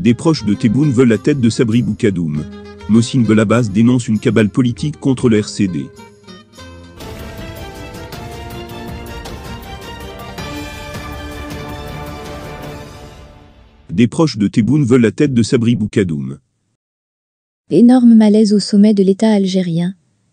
Des proches de Tebboune veulent la tête de Sabri Boukadoum. Mossine Belabas dénonce une cabale politique contre le RCD. Des proches de Tebboune veulent la tête de Sabri Boukadoum. Énorme malaise au sommet de l'État algérien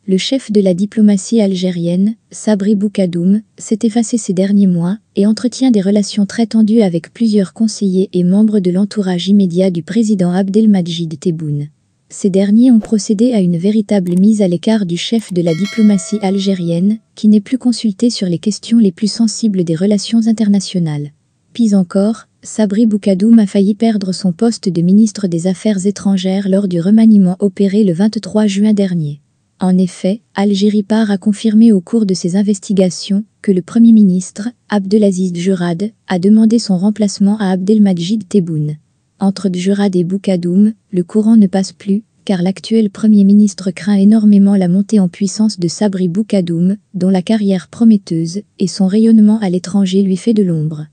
le chef de la diplomatie algérienne, Sabri Boukadoum, s'est effacé ces derniers mois et entretient des relations très tendues avec plusieurs conseillers et membres de l'entourage immédiat du président Abdelmajid Tebboune. Ces derniers ont procédé à une véritable mise à l'écart du chef de la diplomatie algérienne, qui n'est plus consulté sur les questions les plus sensibles des relations internationales. Pis encore, Sabri Boukadoum a failli perdre son poste de ministre des Affaires étrangères lors du remaniement opéré le 23 juin dernier. En effet, Algérie part a confirmé au cours de ses investigations que le Premier ministre, Abdelaziz Djurad, a demandé son remplacement à Abdelmajid Tebboune. Entre Djurad et Boukadoum, le courant ne passe plus, car l'actuel Premier ministre craint énormément la montée en puissance de Sabri Boukadoum, dont la carrière prometteuse et son rayonnement à l'étranger lui fait de l'ombre.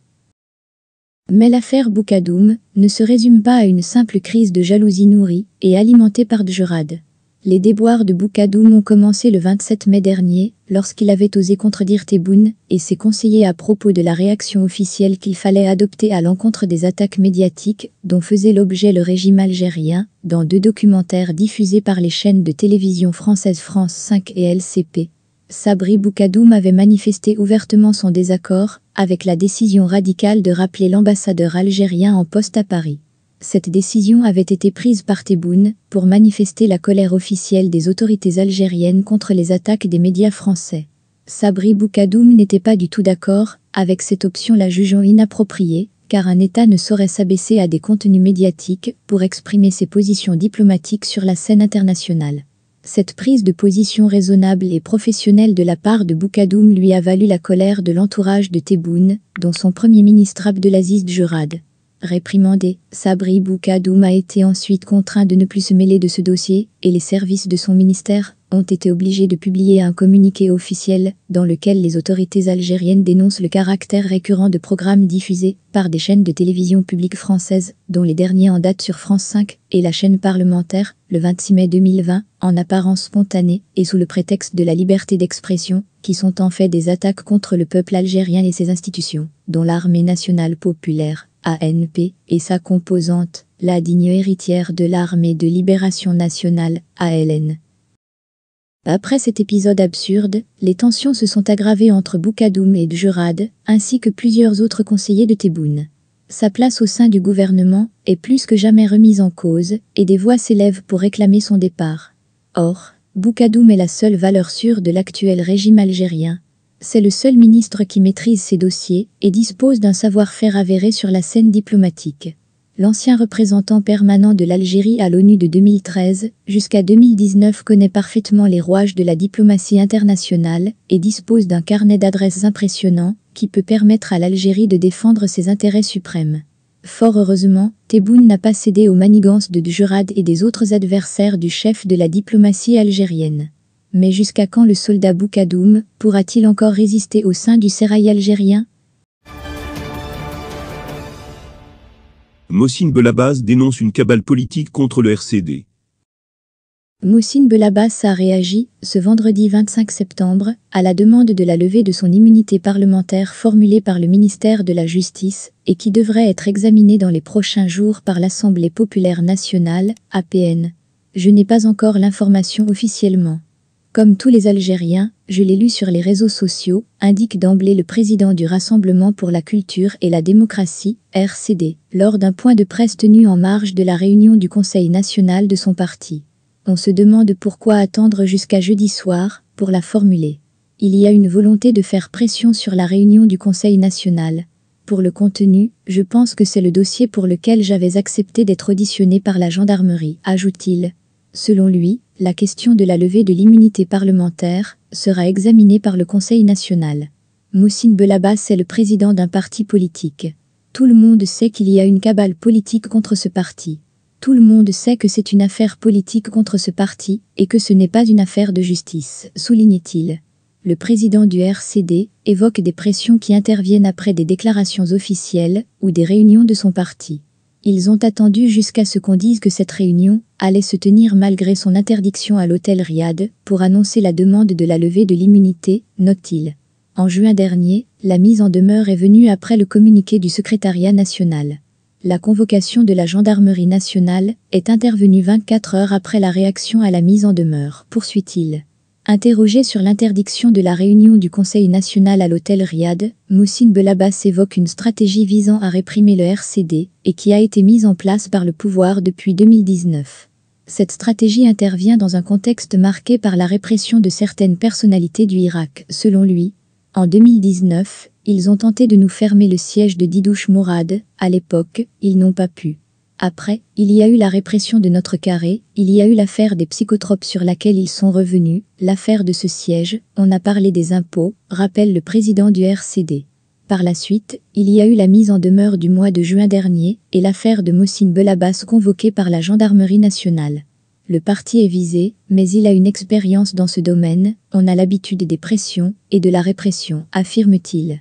Mais l'affaire Boukadoum ne se résume pas à une simple crise de jalousie nourrie et alimentée par Djurad. Les déboires de Boukadoum ont commencé le 27 mai dernier, lorsqu'il avait osé contredire Tebboune et ses conseillers à propos de la réaction officielle qu'il fallait adopter à l'encontre des attaques médiatiques dont faisait l'objet le régime algérien dans deux documentaires diffusés par les chaînes de télévision française France 5 et LCP. Sabri Boukadoum avait manifesté ouvertement son désaccord avec la décision radicale de rappeler l'ambassadeur algérien en poste à Paris. Cette décision avait été prise par Tebboune pour manifester la colère officielle des autorités algériennes contre les attaques des médias français. Sabri Boukadoum n'était pas du tout d'accord avec cette option la jugeant inappropriée, car un État ne saurait s'abaisser à des contenus médiatiques pour exprimer ses positions diplomatiques sur la scène internationale. Cette prise de position raisonnable et professionnelle de la part de Boukadoum lui a valu la colère de l'entourage de Tebboune, dont son premier ministre Abdelaziz Jurad réprimandé. Sabri Boukadoum a été ensuite contraint de ne plus se mêler de ce dossier, et les services de son ministère ont été obligés de publier un communiqué officiel dans lequel les autorités algériennes dénoncent le caractère récurrent de programmes diffusés par des chaînes de télévision publique françaises, dont les derniers en date sur France 5 et la chaîne parlementaire, le 26 mai 2020, en apparence spontanée et sous le prétexte de la liberté d'expression, qui sont en fait des attaques contre le peuple algérien et ses institutions, dont l'armée nationale populaire. ANP, et sa composante, la digne héritière de l'armée de libération nationale, ALN. Après cet épisode absurde, les tensions se sont aggravées entre Boukadoum et Djurad, ainsi que plusieurs autres conseillers de Tebboune. Sa place au sein du gouvernement est plus que jamais remise en cause, et des voix s'élèvent pour réclamer son départ. Or, Boukadoum est la seule valeur sûre de l'actuel régime algérien, c'est le seul ministre qui maîtrise ces dossiers et dispose d'un savoir-faire avéré sur la scène diplomatique. L'ancien représentant permanent de l'Algérie à l'ONU de 2013 jusqu'à 2019 connaît parfaitement les rouages de la diplomatie internationale et dispose d'un carnet d'adresses impressionnant qui peut permettre à l'Algérie de défendre ses intérêts suprêmes. Fort heureusement, Tebboune n'a pas cédé aux manigances de Djurad et des autres adversaires du chef de la diplomatie algérienne. Mais jusqu'à quand le soldat Boukadoum pourra-t-il encore résister au sein du sérail algérien Moussine Belabas dénonce une cabale politique contre le RCD. Moussine Belabas a réagi, ce vendredi 25 septembre, à la demande de la levée de son immunité parlementaire formulée par le ministère de la Justice et qui devrait être examinée dans les prochains jours par l'Assemblée populaire nationale, APN. Je n'ai pas encore l'information officiellement. Comme tous les Algériens, je l'ai lu sur les réseaux sociaux, indique d'emblée le président du Rassemblement pour la culture et la démocratie, RCD, lors d'un point de presse tenu en marge de la réunion du Conseil national de son parti. On se demande pourquoi attendre jusqu'à jeudi soir pour la formuler. Il y a une volonté de faire pression sur la réunion du Conseil national. Pour le contenu, je pense que c'est le dossier pour lequel j'avais accepté d'être auditionné par la gendarmerie, ajoute-t-il. Selon lui, la question de la levée de l'immunité parlementaire sera examinée par le Conseil national. Moussine Belabas est le président d'un parti politique. Tout le monde sait qu'il y a une cabale politique contre ce parti. Tout le monde sait que c'est une affaire politique contre ce parti et que ce n'est pas une affaire de justice, soulignait-il. Le président du RCD évoque des pressions qui interviennent après des déclarations officielles ou des réunions de son parti. Ils ont attendu jusqu'à ce qu'on dise que cette réunion allait se tenir malgré son interdiction à l'hôtel Riad pour annoncer la demande de la levée de l'immunité, note-t-il. En juin dernier, la mise en demeure est venue après le communiqué du secrétariat national. La convocation de la gendarmerie nationale est intervenue 24 heures après la réaction à la mise en demeure, poursuit-il. Interrogé sur l'interdiction de la réunion du Conseil national à l'hôtel Riad, Moussine Belabas évoque une stratégie visant à réprimer le RCD et qui a été mise en place par le pouvoir depuis 2019. Cette stratégie intervient dans un contexte marqué par la répression de certaines personnalités du Irak. Selon lui, en 2019, ils ont tenté de nous fermer le siège de Didouche Mourad, à l'époque, ils n'ont pas pu. Après, il y a eu la répression de notre carré, il y a eu l'affaire des psychotropes sur laquelle ils sont revenus, l'affaire de ce siège, on a parlé des impôts, rappelle le président du RCD. Par la suite, il y a eu la mise en demeure du mois de juin dernier et l'affaire de Moussine Belabas convoquée par la gendarmerie nationale. Le parti est visé, mais il a une expérience dans ce domaine, on a l'habitude des pressions et de la répression, affirme-t-il.